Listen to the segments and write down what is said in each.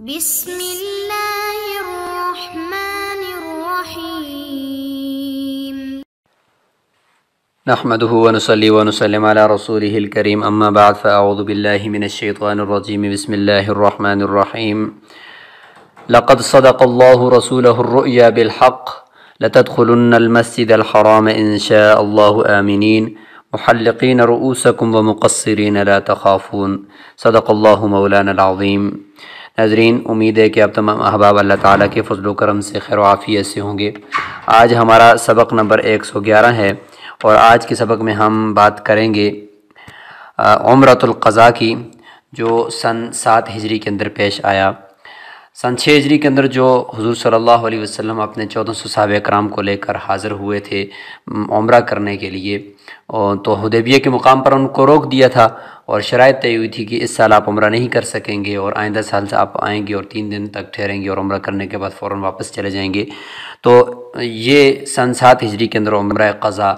بسم الله الرحمن الرحيم نحمده ونصلي ونسلم على رسوله الكريم أما بعد فأعوذ بالله من الشيطان الرجيم بسم الله الرحمن الرحيم لقد صدق الله رسوله الرؤيا بالحق لتدخلن المسجد الحرام إن شاء الله آمنين محلقين رؤوسكم ومقصرين لا تخافون صدق الله مولانا العظيم ناظرین امید ہے کہ اب تمام احباب اللہ تعالیٰ کے فضل و کرم سے خیر و عافیت سے ہوں گے آج ہمارا سبق نمبر ایک سو گیارہ ہے اور آج کے سبق میں ہم بات کریں گے عمرت القضاء کی جو سن سات ہجری کے اندر پیش آیا سن چھ ہجری کے اندر جو حضور صلی اللہ علیہ وسلم اپنے چودہ سو صحابہ کرام کو لے کر حاضر ہوئے تھے عمرہ کرنے کے لیے تو حدیبیہ کے مقام پر ان کو روک دیا تھا اور شرائط طے ہوئی تھی کہ اس سال آپ عمرہ نہیں کر سکیں گے اور آئندہ سال سے آپ آئیں گے اور تین دن تک ٹھہریں گے اور عمرہ کرنے کے بعد فوراً واپس چلے جائیں گے تو یہ سن سات ہجری کے اندر عمرہ قضا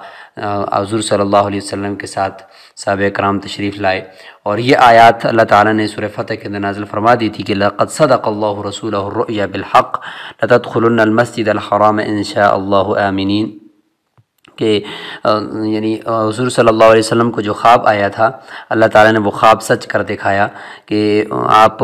حضور صلی اللہ علیہ وسلم کے ساتھ صاحب کرام تشریف لائے اور یہ آیات اللہ تعالیٰ نے سورہ فتح کے اندر نازل فرما دی تھی کہ القصد اللہ رسول الر یا بالحق لطۃ خلن المسد الحرام انشاء اللہ کہ یعنی حضور صلی اللہ علیہ وسلم کو جو خواب آیا تھا اللہ تعالیٰ نے وہ خواب سچ کر دکھایا کہ آپ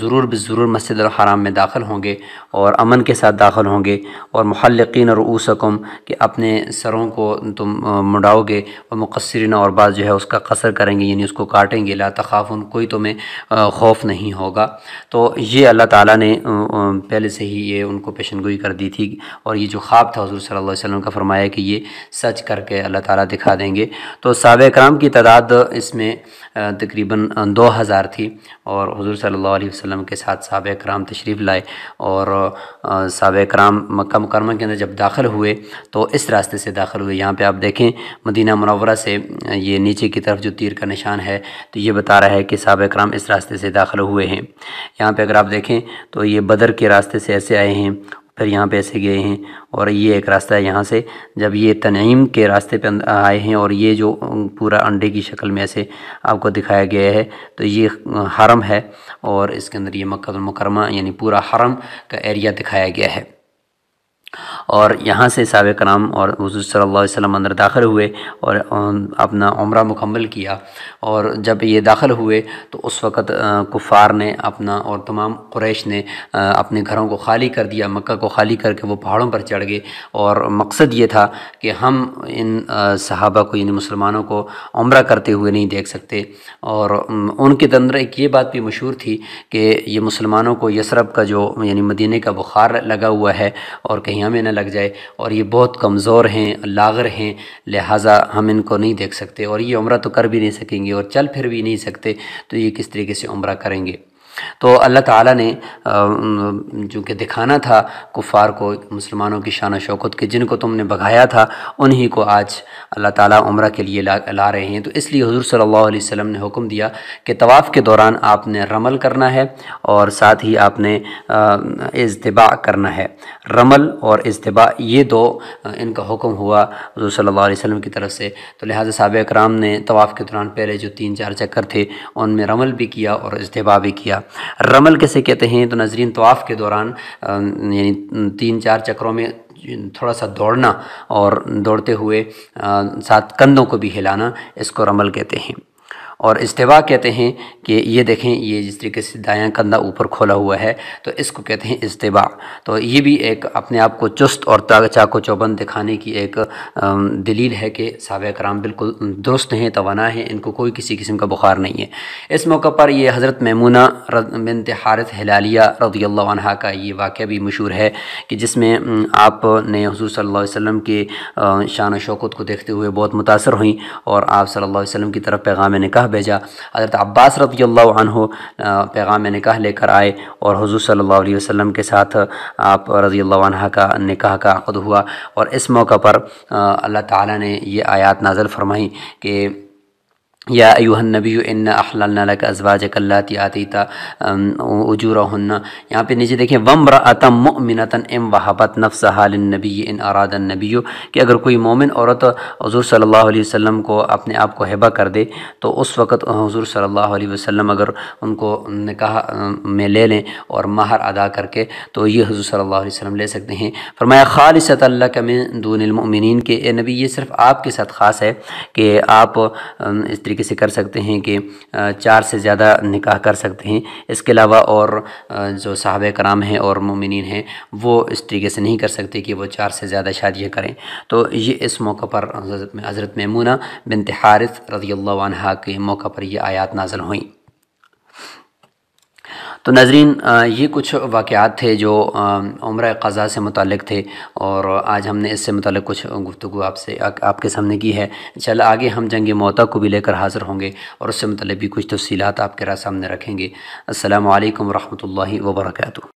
ضرور ضرور مسجد الحرام میں داخل ہوں گے اور امن کے ساتھ داخل ہوں گے اور محلقین اور اوسکم کہ اپنے سروں کو تم مڈاؤ گے اور مقصرین اور بعض جو ہے اس کا قصر کریں گے یعنی اس کو کاٹیں گے لا تخافن کوئی تمہیں خوف نہیں ہوگا تو یہ اللہ تعالیٰ نے پہلے سے ہی یہ ان کو پیشن گوئی کر دی تھی اور یہ جو خواب تھا حضور صلی اللہ علیہ وسلم کا فرمایا کہ کہ یہ سچ کر کے اللہ تعالیٰ دکھا دیں گے تو صحابہ کرام کی تعداد اس میں تقریباً دو ہزار تھی اور حضور صلی اللہ علیہ وسلم کے ساتھ صحابہ کرام تشریف لائے اور صحابہ کرام مکہ مکرمہ کے اندر جب داخل ہوئے تو اس راستے سے داخل ہوئے یہاں پہ آپ دیکھیں مدینہ منورہ سے یہ نیچے کی طرف جو تیر کا نشان ہے تو یہ بتا رہا ہے کہ صحابہ کرام اس راستے سے داخل ہوئے ہیں یہاں پہ اگر آپ دیکھیں تو یہ بدر کے راستے سے ایسے آئے ہیں پھر یہاں پہ ایسے گئے ہیں اور یہ ایک راستہ ہے یہاں سے جب یہ تنعیم کے راستے پہ آئے ہیں اور یہ جو پورا انڈے کی شکل میں ایسے آپ کو دکھایا گیا ہے تو یہ حرم ہے اور اس کے اندر یہ مکہ المکرمہ یعنی پورا حرم کا ایریا دکھایا گیا ہے اور یہاں سے صحابہ کرام اور حضور صلی اللہ علیہ وسلم اندر داخل ہوئے اور اپنا عمرہ مکمل کیا اور جب یہ داخل ہوئے تو اس وقت کفار نے اپنا اور تمام قریش نے اپنے گھروں کو خالی کر دیا مکہ کو خالی کر کے وہ پہاڑوں پر چڑھ گئے اور مقصد یہ تھا کہ ہم ان صحابہ کو یعنی مسلمانوں کو عمرہ کرتے ہوئے نہیں دیکھ سکتے اور ان کے اندر ایک یہ بات بھی مشہور تھی کہ یہ مسلمانوں کو یسرب کا جو یعنی مدینہ کا بخار لگا ہوا ہے اور کہیں ہمیں نہ لگ جائے اور یہ بہت کمزور ہیں لاغر ہیں لہٰذا ہم ان کو نہیں دیکھ سکتے اور یہ عمرہ تو کر بھی نہیں سکیں گے اور چل پھر بھی نہیں سکتے تو یہ کس طریقے سے عمرہ کریں گے تو اللہ تعالیٰ نے چونکہ دکھانا تھا کفار کو مسلمانوں کی شان و شوکت کے جن کو تم نے بھگایا تھا انہی کو آج اللہ تعالیٰ عمرہ کے لیے لا رہے ہیں تو اس لیے حضور صلی اللہ علیہ وسلم نے حکم دیا کہ طواف کے دوران آپ نے رمل کرنا ہے اور ساتھ ہی آپ نے اجتباع کرنا ہے رمل اور اجتباع یہ دو ان کا حکم ہوا حضور صلی اللہ علیہ وسلم کی طرف سے تو لہٰذا صاحب اکرام نے طواف کے دوران پہلے جو تین چار چکر تھے ان میں رمل بھی کیا اور اجتباع بھی کیا رمل کیسے کہتے ہیں تو ناظرین طواف کے دوران یعنی تین چار چکروں میں تھوڑا سا دوڑنا اور دوڑتے ہوئے ساتھ کندھوں کو بھی ہلانا اس کو رمل کہتے ہیں اور استوا کہتے ہیں کہ یہ دیکھیں یہ جس طریقے سے دائیں کندھا اوپر کھولا ہوا ہے تو اس کو کہتے ہیں استوا تو یہ بھی ایک اپنے آپ کو چست اور چاق و چوبند دکھانے کی ایک دلیل ہے کہ صحابہ کرام بالکل درست ہیں توانا ہیں ان کو کوئی کسی قسم کا بخار نہیں ہے اس موقع پر یہ حضرت میمونہ بنت حارث تحارت ہلالیہ رضی اللہ عنہ کا یہ واقعہ بھی مشہور ہے کہ جس میں آپ نے حضور صلی اللہ علیہ وسلم کے شان و شوقت کو دیکھتے ہوئے بہت متاثر ہوئیں اور آپ صلی اللہ علیہ وسلم کی طرف پیغام نے کہا نکاح بھیجا حضرت عباس رضی اللہ عنہ پیغام نکاح لے کر آئے اور حضور صلی اللہ علیہ وسلم کے ساتھ آپ رضی اللہ عنہ کا نکاح کا عقد ہوا اور اس موقع پر اللہ تعالیٰ نے یہ آیات نازل فرمائی کہ یا ایوہ النبی ان احللنا لک ازواجک اللاتی آتیتا اجورہن یہاں پہ نیچے دیکھیں ومرأتا مؤمنتا ام وحبت نفسها للنبی ان اراد النبی کہ اگر کوئی مومن عورت حضور صلی اللہ علیہ وسلم کو اپنے آپ کو حبہ کر دے تو اس وقت حضور صلی اللہ علیہ وسلم اگر ان کو نکاح میں لے لیں اور مہر ادا کر کے تو یہ حضور صلی اللہ علیہ وسلم لے سکتے ہیں فرمایا خالصت اللہ من دون المؤمنین کہ اے نبی یہ صرف آپ کے ساتھ خاص ہے کہ آپ اس طریقے طریقے سے کر سکتے ہیں کہ چار سے زیادہ نکاح کر سکتے ہیں اس کے علاوہ اور جو صحابہ کرام ہیں اور مومنین ہیں وہ اس طریقے سے نہیں کر سکتے کہ وہ چار سے زیادہ شادیاں کریں تو یہ اس موقع پر حضرت میمونہ بنت حارث رضی اللہ عنہ کے موقع پر یہ آیات نازل ہوئیں تو ناظرین یہ کچھ واقعات تھے جو عمرہ قضا سے متعلق تھے اور آج ہم نے اس سے متعلق کچھ گفتگو آپ سے آپ کے سامنے کی ہے چل آگے ہم جنگ موتا کو بھی لے کر حاضر ہوں گے اور اس سے متعلق بھی کچھ تفصیلات آپ کے راہ سامنے رکھیں گے السلام علیکم ورحمۃ اللہ وبرکاتہ